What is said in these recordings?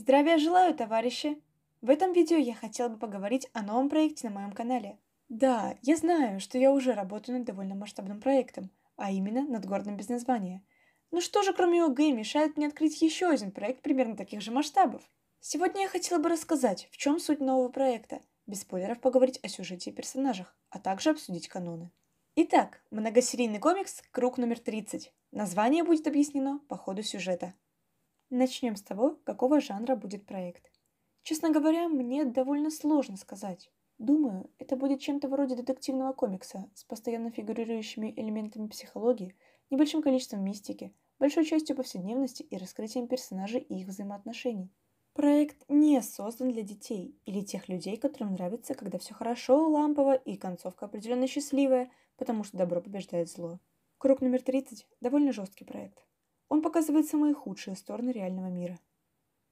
Здравия желаю, товарищи! В этом видео я хотела бы поговорить о новом проекте на моем канале. Да, я знаю, что я уже работаю над довольно масштабным проектом, а именно над городом без названия. Ну что же, кроме ОГ, мешает мне открыть еще один проект примерно таких же масштабов? Сегодня я хотела бы рассказать, в чем суть нового проекта, без спойлеров поговорить о сюжете и персонажах, а также обсудить каноны. Итак, многосерийный комикс «Круг номер 30». Название будет объяснено по ходу сюжета. Начнем с того, какого жанра будет проект. Честно говоря, мне довольно сложно сказать. Думаю, это будет чем-то вроде детективного комикса с постоянно фигурирующими элементами психологии, небольшим количеством мистики, большой частью повседневности и раскрытием персонажей и их взаимоотношений. Проект не создан для детей или тех людей, которым нравится, когда все хорошо, лампово и концовка определенно счастливая, потому что добро побеждает зло. Круг номер 30 – довольно жесткий проект. Он показывает самые худшие стороны реального мира.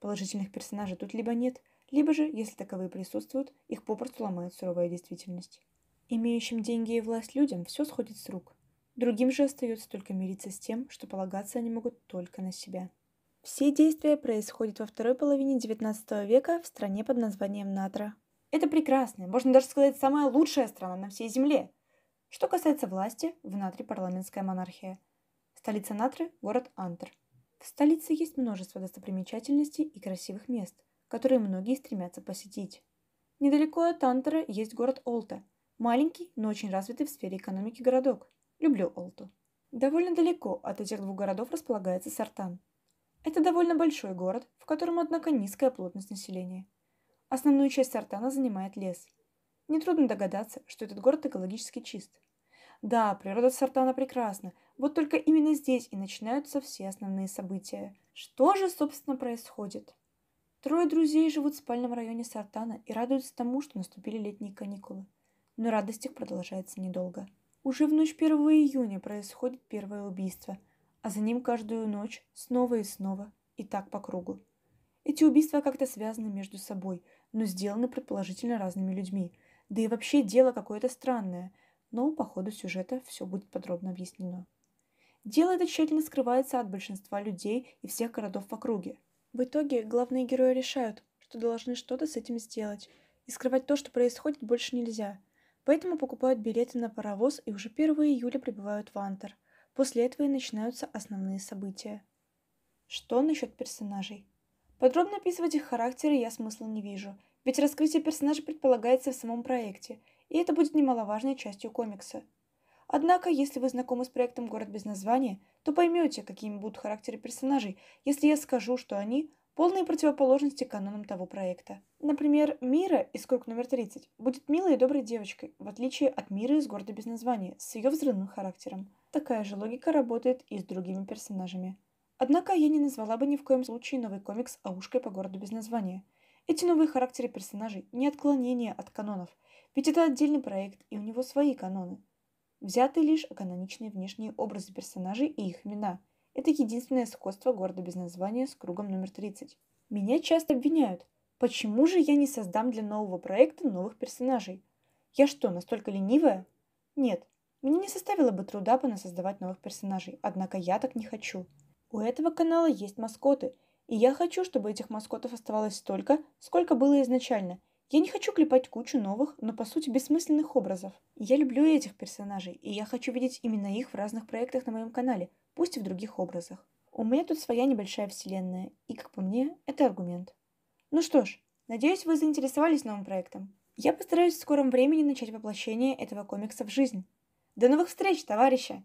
Положительных персонажей тут либо нет, либо же, если таковые присутствуют, их попросту ломает суровая действительность. Имеющим деньги и власть людям все сходит с рук. Другим же остается только мириться с тем, что полагаться они могут только на себя. Все действия происходят во второй половине XIX века в стране под названием Натра. Это прекрасная, можно даже сказать, самая лучшая страна на всей Земле. Что касается власти, в Натре парламентская монархия – Столица Натры – город Антр. В столице есть множество достопримечательностей и красивых мест, которые многие стремятся посетить. Недалеко от Антра есть город Олта. Маленький, но очень развитый в сфере экономики городок. Люблю Олту. Довольно далеко от этих двух городов располагается Сартан. Это довольно большой город, в котором, однако, низкая плотность населения. Основную часть Сартана занимает лес. Нетрудно догадаться, что этот город экологически чист – да, природа Сартана прекрасна. Вот только именно здесь и начинаются все основные события. Что же, собственно, происходит? Трое друзей живут в спальном районе Сартана и радуются тому, что наступили летние каникулы. Но радость их продолжается недолго. Уже в ночь 1 июня происходит первое убийство, а за ним каждую ночь снова и снова, и так по кругу. Эти убийства как-то связаны между собой, но сделаны предположительно разными людьми. Да и вообще дело какое-то странное – но по ходу сюжета все будет подробно объяснено. Дело это тщательно скрывается от большинства людей и всех городов в округе. В итоге главные герои решают, что должны что-то с этим сделать, и скрывать то, что происходит, больше нельзя. Поэтому покупают билеты на паровоз и уже 1 июля прибывают в Антер. После этого и начинаются основные события. Что насчет персонажей? Подробно описывать их характеры я смысла не вижу, ведь раскрытие персонажей предполагается в самом проекте – и это будет немаловажной частью комикса. Однако, если вы знакомы с проектом «Город без названия», то поймете, какими будут характеры персонажей, если я скажу, что они – полные противоположности канонам того проекта. Например, Мира из «Круг номер 30» будет милой и доброй девочкой, в отличие от Мира из «Города без названия» с ее взрывным характером. Такая же логика работает и с другими персонажами. Однако я не назвала бы ни в коем случае новый комикс «Аушкой по городу без названия», эти новые характеры персонажей – не отклонение от канонов, ведь это отдельный проект, и у него свои каноны. Взяты лишь каноничные внешние образы персонажей и их имена. Это единственное сходство города без названия с кругом номер 30. Меня часто обвиняют. Почему же я не создам для нового проекта новых персонажей? Я что, настолько ленивая? Нет, мне не составило бы труда понасоздавать новых персонажей, однако я так не хочу. У этого канала есть маскоты – и я хочу, чтобы этих маскотов оставалось столько, сколько было изначально. Я не хочу клепать кучу новых, но по сути бессмысленных образов. Я люблю этих персонажей, и я хочу видеть именно их в разных проектах на моем канале, пусть и в других образах. У меня тут своя небольшая вселенная, и, как по мне, это аргумент. Ну что ж, надеюсь, вы заинтересовались новым проектом. Я постараюсь в скором времени начать воплощение этого комикса в жизнь. До новых встреч, товарищи!